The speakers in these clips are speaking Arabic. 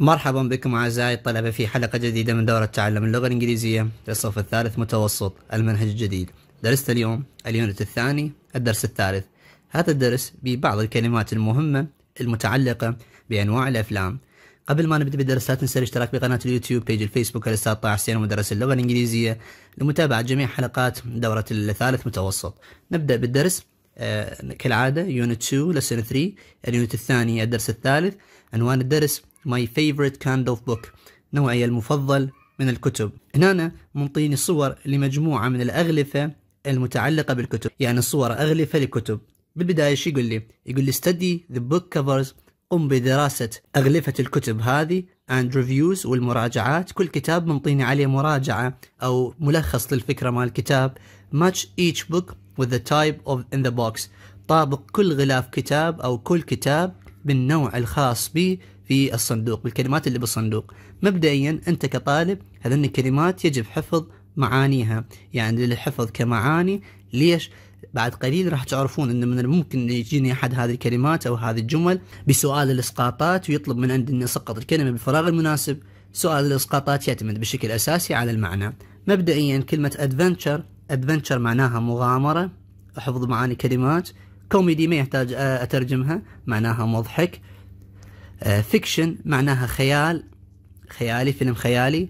مرحبا بكم أعزائي الطلبة في حلقة جديدة من دورة تعلم اللغة الإنجليزية للصف الثالث متوسط المنهج الجديد درست اليوم اليونت الثاني الدرس الثالث هذا الدرس ببعض الكلمات المهمة المتعلقة بأنواع الأفلام قبل ما نبدأ بالدرس لا تنسى الاشتراك بقناة اليوتيوب بيج الفيسبوك الأستاذ طه حسين مدرس اللغة الإنجليزية لمتابعة جميع حلقات دورة الثالث متوسط نبدأ بالدرس آه، كالعادة يونت 2 لسن 3 اليونت الثاني الدرس الثالث عنوان الدرس My favorite kind of book نوعي المفضل من الكتب هنا منطيني صور لمجموعة من الأغلفة المتعلقة بالكتب يعني صور أغلفة لكتب بالبداية شو يقول لي يقول لي study the book covers قم بدراسة أغلفة الكتب هذه and reviews والمراجعات كل كتاب منطيني عليه مراجعة أو ملخص للفكرة مال الكتاب match each book with the type of in the box طابق كل غلاف كتاب أو كل كتاب بالنوع الخاص به في الصندوق بالكلمات اللي بالصندوق مبدئيا أنت كطالب هذه الكلمات يجب حفظ معانيها يعني للحفظ كمعاني ليش بعد قليل راح تعرفون انه من الممكن يجيني احد هذه الكلمات او هذه الجمل بسؤال الاسقاطات ويطلب من عندي اني اسقط الكلمه بالفراغ المناسب سؤال الاسقاطات يعتمد بشكل اساسي على المعنى مبدئيا كلمه ادفنتشر ادفنتشر معناها مغامره احفظ معاني كلمات كوميدي ما يحتاج اترجمها معناها مضحك فيكشن آه، معناها خيال خيالي فيلم خيالي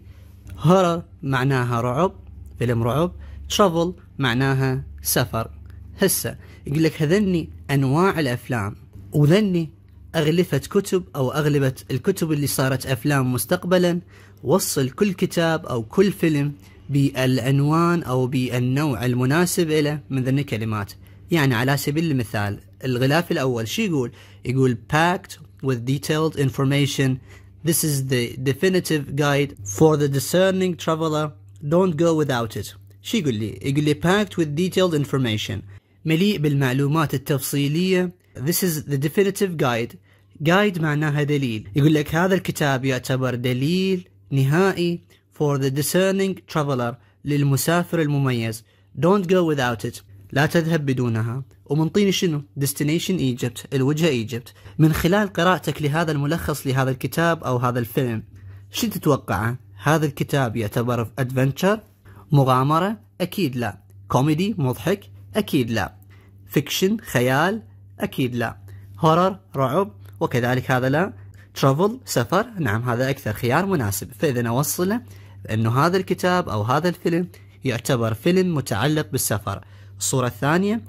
هورر معناها رعب فيلم رعب ترافل معناها سفر هسه يقول لك هذني انواع الافلام وذني أغلفة كتب أو أغلبة الكتب اللي صارت أفلام مستقبلا وصل كل كتاب أو كل فيلم بالعنوان أو بالنوع المناسب له من ذني الكلمات يعني على سبيل المثال الغلاف الأول شو يقول؟ يقول packed with detailed information This is the definitive guide for the discerning traveler Don't go without it شو يقول لي؟ يقول لي packed with detailed information مليء بالمعلومات التفصيلية This is the definitive guide guide معناها دليل يقول لك هذا الكتاب يعتبر دليل نهائي for the discerning traveler للمسافر المميز Don't go without it لا تذهب بدونها ومنطيني شنو ديستنيشن ايجيبت الوجهه ايجيبت من خلال قراءتك لهذا الملخص لهذا الكتاب او هذا الفيلم شو تتوقعه هذا الكتاب يعتبر ادفنتشر مغامره اكيد لا كوميدي مضحك اكيد لا فيكشن خيال اكيد لا هورر رعب وكذلك هذا لا ترافل سفر نعم هذا اكثر خيار مناسب فاذا اوصله انه هذا الكتاب او هذا الفيلم يعتبر فيلم متعلق بالسفر الصورة الثانية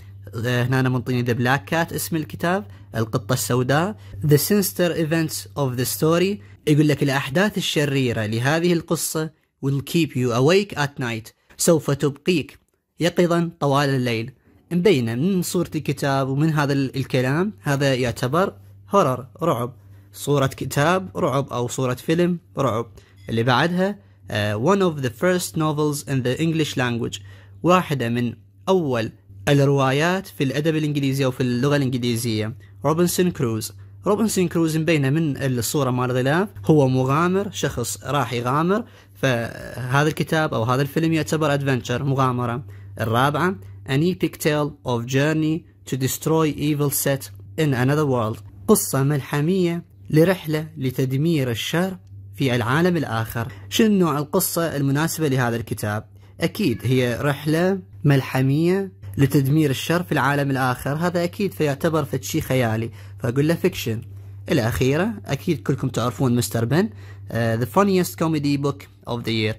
آه، هنا منطيني ذا بلاك كات اسم الكتاب القطة السوداء The Sinister ايفنتس of the Story يقول لك الأحداث الشريرة لهذه القصة will keep you awake at night سوف تبقيك يقظا طوال الليل مبينة من صورة الكتاب ومن هذا الكلام هذا يعتبر هورر رعب صورة كتاب رعب أو صورة فيلم رعب اللي بعدها uh, one of the first novels in the English language واحدة من أول الروايات في الأدب الإنجليزي أو في اللغة الإنجليزية روبنسون كروز روبنسون كروز مبينه من الصورة مال الغلاف هو مغامر شخص راح يغامر فهذا الكتاب أو هذا الفيلم يعتبر أدفنتشر مغامرة الرابعة A epic tale of journey to destroy evil set in another world قصة ملحمية لرحلة لتدمير الشر في العالم الآخر شنو القصة المناسبة لهذا الكتاب؟ أكيد هي رحلة ملحمية لتدمير الشر في العالم الآخر هذا أكيد فيعتبر فتشي خيالي فأقول له فيكشن الأخيرة أكيد كلكم تعرفون مستر بن uh, The Funniest Comedy Book of the Year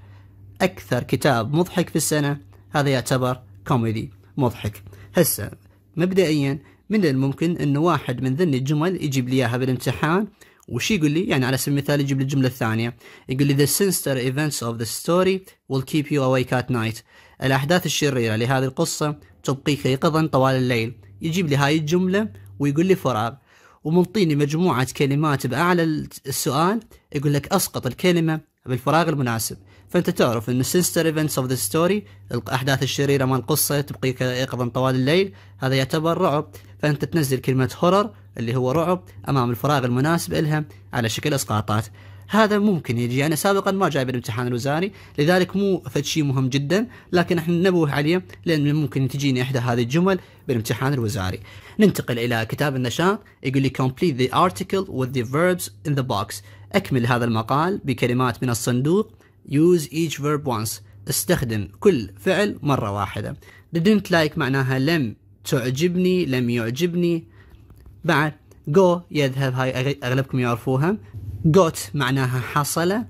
أكثر كتاب مضحك في السنة هذا يعتبر كوميدي مضحك هسه مبدئيا من الممكن أنه واحد من ذن الجمل يجيب لي إياها بالامتحان وش يقول لي يعني على سبيل المثال يجيب لي الجملة الثانية يقول لي the sinister events of the story will keep you awake at night الأحداث الشريرة لهذه القصة تبقيك يقظا طوال الليل يجيب لي هاي الجملة ويقول لي فراغ ومنطيني مجموعة كلمات بأعلى السؤال يقول لك أسقط الكلمة بالفراغ المناسب فأنت تعرف أن sinister ايفنتس اوف ذا ستوري الأحداث الشريرة مال القصة تبقيك يقظا طوال الليل هذا يعتبر رعب فأنت تنزل كلمة هورر اللي هو رعب أمام الفراغ المناسب إلها على شكل إسقاطات هذا ممكن يجي أنا يعني سابقا ما جاي بالامتحان الوزاري لذلك مو فد شيء مهم جدا لكن احنا ننبه عليه لأن ممكن تجيني إحدى هذه الجمل بالامتحان الوزاري ننتقل إلى كتاب النشاط يقول لي complete the article with the verbs in the box أكمل هذا المقال بكلمات من الصندوق use each verb once استخدم كل فعل مرة واحدة didn't like معناها لم تعجبني لم يعجبني بعد go يذهب هاي أغلبكم يعرفوها got معناها حصل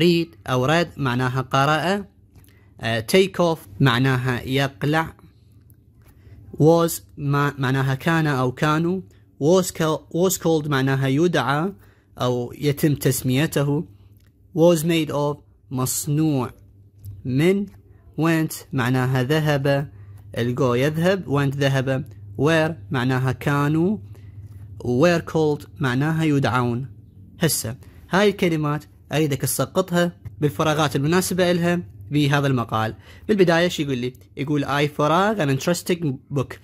read أو read معناها قرأ آه، take off معناها يقلع was ما معناها كان أو كانوا was, was called معناها يدعى أو يتم تسميته was made of مصنوع من went معناها ذهب الجو يذهب went ذهب where معناها كانوا were called معناها يدعون هسه هاي الكلمات أريدك تسقطها بالفراغات المناسبة إلها بهذا المقال بالبداية شو يقول لي يقول I فراغ an interesting book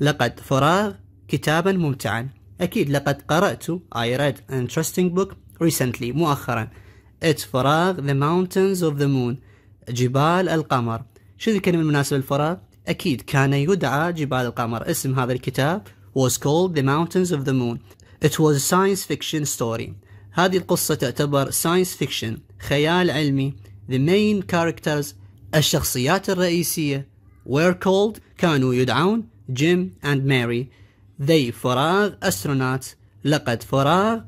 لقد فراغ كتابا ممتعا أكيد لقد قرأت I read ان interesting book recently مؤخرا ات فراغ the mountains of the moon جبال القمر شنو الكلمة المناسبة للفراغ؟ أكيد كان يدعى جبال القمر اسم هذا الكتاب was called The Mountains of the Moon It was a science fiction story هذه القصة تعتبر ساينس فيكشن خيال علمي The main characters الشخصيات الرئيسية were called كانوا يدعون جيم and ماري they فراغ astronauts لقد فراغ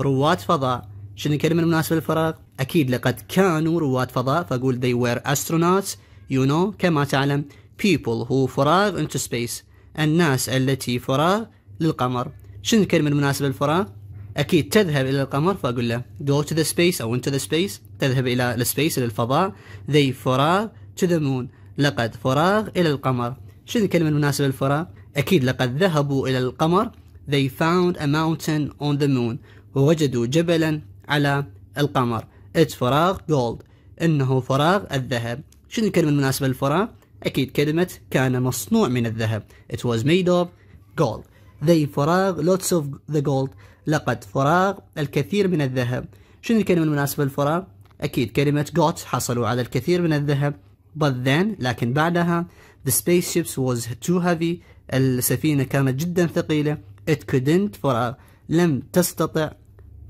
رواد فضاء شنو الكلمة المناسبة للفراغ؟ أكيد لقد كانوا رواد فضاء فأقول they were astronauts you know كما تعلم people who فراغ into space الناس التي فراغ للقمر شنو الكلمة المناسبة للفراغ؟ اكيد تذهب الى القمر فاقول له go to the space او into the space تذهب الى السبيس الى الفضاء they فراغ to the moon لقد فراغ الى القمر شنو الكلمه المناسبه للفراغ اكيد لقد ذهبوا الى القمر they found a mountain on the moon ووجدوا جبلا على القمر it's فراغ gold انه فراغ الذهب شنو الكلمه المناسبه للفراغ اكيد كلمه كان مصنوع من الذهب it was made of gold they فراغ lots of the gold لقد فراغ الكثير من الذهب شنو الكلمة المناسبة للفراغ؟ أكيد كلمة got حصلوا على الكثير من الذهب but then لكن بعدها the spaceships was too heavy السفينة كانت جدا ثقيلة it couldn't فراغ لم تستطع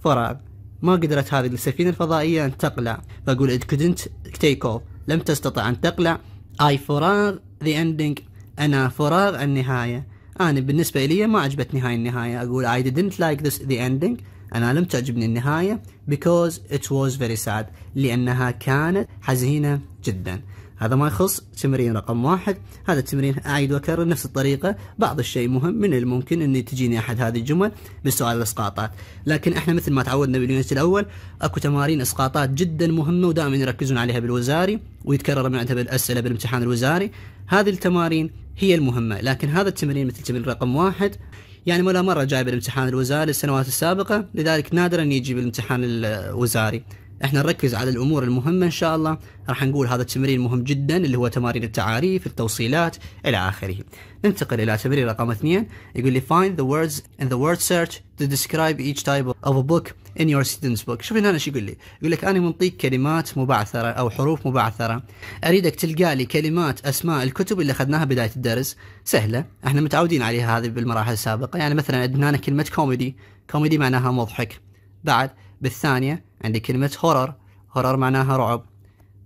فراغ ما قدرت هذه السفينة الفضائية أن تقلع فأقول it couldn't take off لم تستطع أن تقلع I فراغ the ending أنا فراغ النهاية انا بالنسبه لي ما عجبتني هاي النهايه اقول I didn't like this the ending انا لم تعجبني النهايه because it was very sad لانها كانت حزينه جدا هذا ما يخص تمرين رقم واحد هذا التمرين أعيد وأكرر نفس الطريقة بعض الشيء مهم من الممكن أن تجيني أحد هذه الجمل بسؤال الإسقاطات لكن إحنا مثل ما تعودنا باليونت الأول أكو تمارين إسقاطات جدا مهمة ودائما يركزون عليها بالوزاري ويتكرر من عندها بالأسئلة بالامتحان الوزاري هذه التمارين هي المهمة لكن هذا التمرين مثل تمرين رقم واحد يعني ولا مرة جايب الامتحان الوزاري السنوات السابقة لذلك نادرا يجي بالامتحان الوزاري احنا نركز على الامور المهمه ان شاء الله راح نقول هذا التمرين مهم جدا اللي هو تمارين التعاريف التوصيلات الى اخره ننتقل الى تمرين رقم اثنين يقول لي find the words in the word search to describe each type of a book in your student's book شوف هنا ايش يقول لي يقول لك انا منطيك كلمات مبعثره او حروف مبعثره اريدك تلقى لي كلمات اسماء الكتب اللي اخذناها بدايه الدرس سهله احنا متعودين عليها هذه بالمراحل السابقه يعني مثلا عندنا هنا كلمه كوميدي كوميدي معناها مضحك بعد بالثانيه عندي كلمة هورر هورر معناها رعب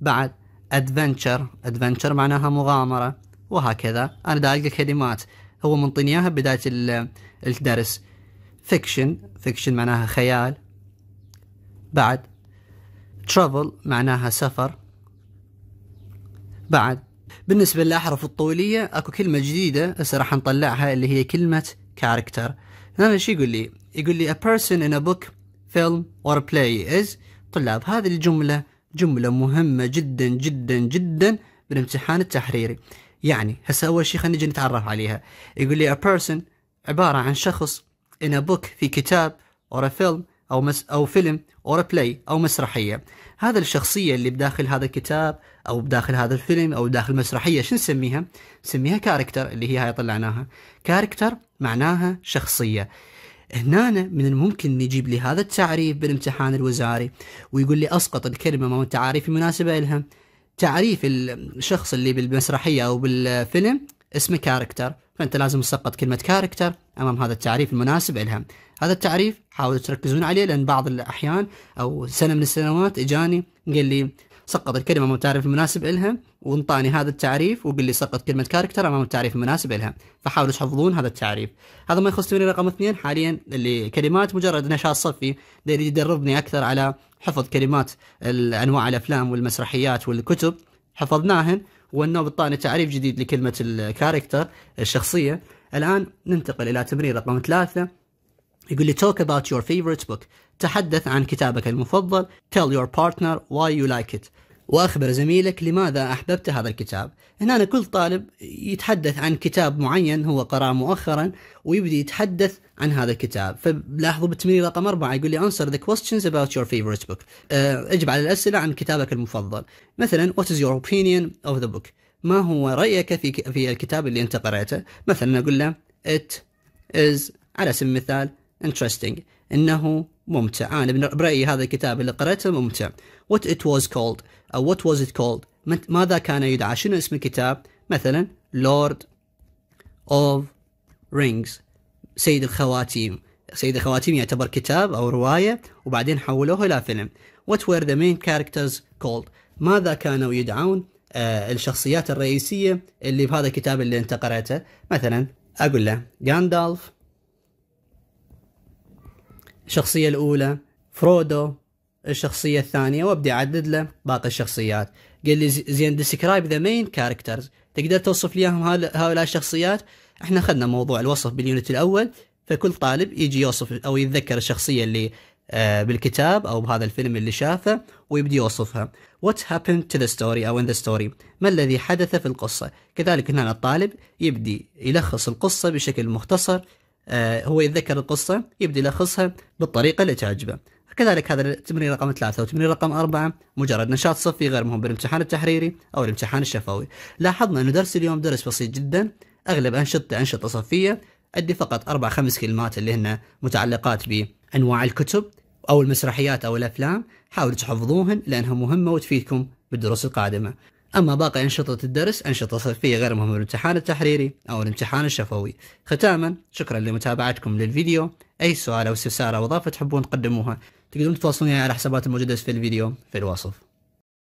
بعد ادفنتشر ادفنتشر معناها مغامرة وهكذا أنا دا ألقى كلمات هو منطيني إياها بداية الدرس فيكشن فيكشن معناها خيال بعد ترافل معناها سفر بعد بالنسبة للأحرف الطولية أكو كلمة جديدة هسه راح نطلعها اللي هي كلمة كاركتر هذا شو يقول لي؟ يقول لي a person in a book film or play is طلاب هذه الجملة جملة مهمة جدا جدا جدا بالامتحان التحريري يعني هسه أول شيء خلينا نجي نتعرف عليها يقول لي a person عبارة عن شخص in a book في كتاب or a film أو مس أو فيلم أو بلاي أو مسرحية هذا الشخصية اللي بداخل هذا الكتاب أو بداخل هذا الفيلم أو داخل مسرحية شو نسميها؟ نسميها كاركتر اللي هي هاي طلعناها كاركتر معناها شخصية هنا من الممكن يجيب لي هذا التعريف بالامتحان الوزاري ويقول لي أسقط الكلمة ما التعاريف المناسبه لها تعريف الشخص اللي بالمسرحية أو بالفيلم اسمه كاركتر فأنت لازم تسقط كلمة كاركتر أمام هذا التعريف المناسب لها هذا التعريف حاولوا تركزون عليه لأن بعض الأحيان أو سنة من السنوات إجاني قال لي سقط الكلمه أمام التعريف المناسب لها وانطاني هذا التعريف وقال لي سقط كلمه كاركتر امام التعريف المناسب لها فحاولوا تحفظون هذا التعريف هذا ما يخص تمرين رقم اثنين حاليا اللي كلمات مجرد نشاط صفي يدربني اكثر على حفظ كلمات انواع الافلام والمسرحيات والكتب حفظناهن وأنه بطاني تعريف جديد لكلمه الكاركتر الشخصيه الان ننتقل الى تمرين رقم ثلاثه يقول لي talk about your favorite book تحدث عن كتابك المفضل Tell your partner why you like it واخبر زميلك لماذا احببت هذا الكتاب. هنا أنا كل طالب يتحدث عن كتاب معين هو قراه مؤخرا ويبدي يتحدث عن هذا الكتاب، فلاحظوا بالتمرين رقم أربعة يقول لي answer the questions about your favorite book. آه، اجب على الأسئلة عن كتابك المفضل. مثلا what is your opinion of the book؟ ما هو رأيك في في الكتاب اللي أنت قرأته؟ مثلا أقول له it is على سبيل المثال interesting إنه ممتع آه، أنا برأيي هذا الكتاب اللي قرأته ممتع What it was called أو What was it called ماذا كان يدعى شنو اسم الكتاب مثلا Lord of Rings سيد الخواتيم سيد الخواتيم يعتبر كتاب أو رواية وبعدين حولوه إلى فيلم What were the main characters called ماذا كانوا يدعون آه الشخصيات الرئيسية اللي بهذا الكتاب اللي انت قرأته مثلا أقول له gandalf الشخصية الأولى فرودو الشخصية الثانية وابدي أعدد له باقي الشخصيات قال لي زين ديسكرايب ذا مين كاركترز تقدر توصف لي اياهم هؤلاء الشخصيات احنا اخذنا موضوع الوصف باليونت الاول فكل طالب يجي يوصف او يتذكر الشخصيه اللي آه، بالكتاب او بهذا الفيلم اللي شافه ويبدي يوصفها what happened to the story او in the story ما الذي حدث في القصه كذلك هنا الطالب يبدي يلخص القصه بشكل مختصر آه، هو يتذكر القصة يبدأ يلخصها بالطريقة اللي تعجبه كذلك هذا التمرين رقم ثلاثة وتمرين رقم أربعة مجرد نشاط صفي غير مهم بالامتحان التحريري أو الامتحان الشفوي لاحظنا أنه درس اليوم درس بسيط جدا أغلب أنشطة أنشطة صفية أدي فقط أربع خمس كلمات اللي هن متعلقات بأنواع الكتب أو المسرحيات أو الأفلام حاولوا تحفظوهن لأنها مهمة وتفيدكم بالدروس القادمة أما باقي أنشطة الدرس أنشطة صيفية غير مهمة الامتحان التحريري أو الامتحان الشفوي ختاما شكرا لمتابعتكم للفيديو أي سؤال أو استفسار أو إضافة تحبون تقدموها تقدرون تتواصلون على حسابات الموجودة في الفيديو في الوصف